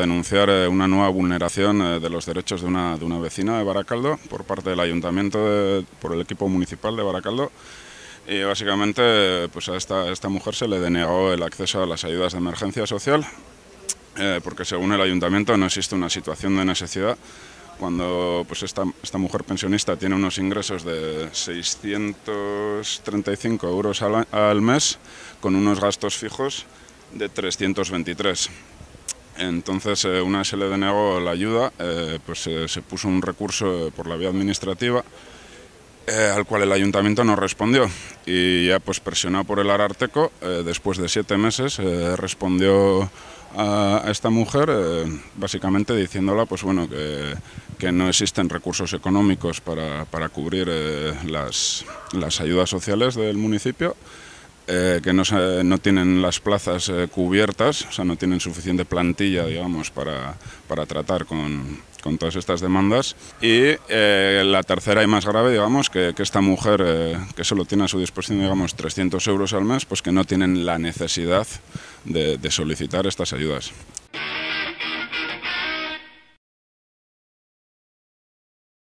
denunciar eh, una nueva vulneración eh, de los derechos de una, de una vecina de Baracaldo por parte del ayuntamiento, de, por el equipo municipal de Baracaldo. Y básicamente pues a esta, esta mujer se le denegó el acceso a las ayudas de emergencia social eh, porque según el ayuntamiento no existe una situación de necesidad cuando pues esta, esta mujer pensionista tiene unos ingresos de 635 euros al, al mes con unos gastos fijos de 323. Entonces, eh, una vez se le denegó la ayuda, eh, pues eh, se puso un recurso por la vía administrativa al cual el ayuntamiento no respondió. Y ya, pues presionado por el Ararteco, después de siete meses, respondió a, esta mujer, básicamente diciéndola pues, bueno, que, no existen recursos económicos para, cubrir las ayudas sociales del municipio eh, que no, no, tienen las plazas eh, cubiertas, o sea, no tienen suficiente plantilla, digamos, para, para tratar con, con, todas estas demandas. Y eh, la tercera y más grave, digamos, que, que esta mujer que solo tiene a su disposición, digamos, 300 euros al mes, pues que no tienen la necesidad de solicitar estas ayudas.